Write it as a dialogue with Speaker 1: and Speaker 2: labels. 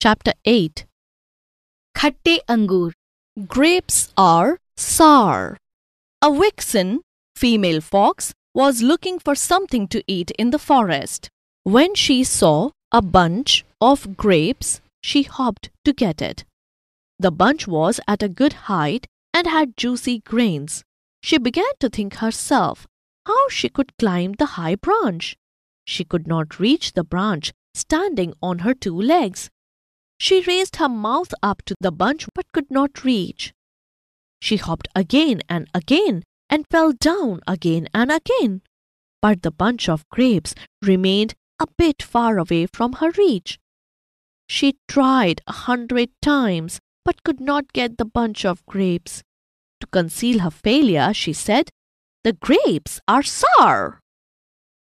Speaker 1: Chapter 8 Khatte Angur Grapes are sour. A vixen, female fox, was looking for something to eat in the forest. When she saw a bunch of grapes, she hopped to get it. The bunch was at a good height and had juicy grains. She began to think herself how she could climb the high branch. She could not reach the branch standing on her two legs she raised her mouth up to the bunch but could not reach. She hopped again and again and fell down again and again. But the bunch of grapes remained a bit far away from her reach. She tried a hundred times but could not get the bunch of grapes. To conceal her failure, she said, The grapes are sour.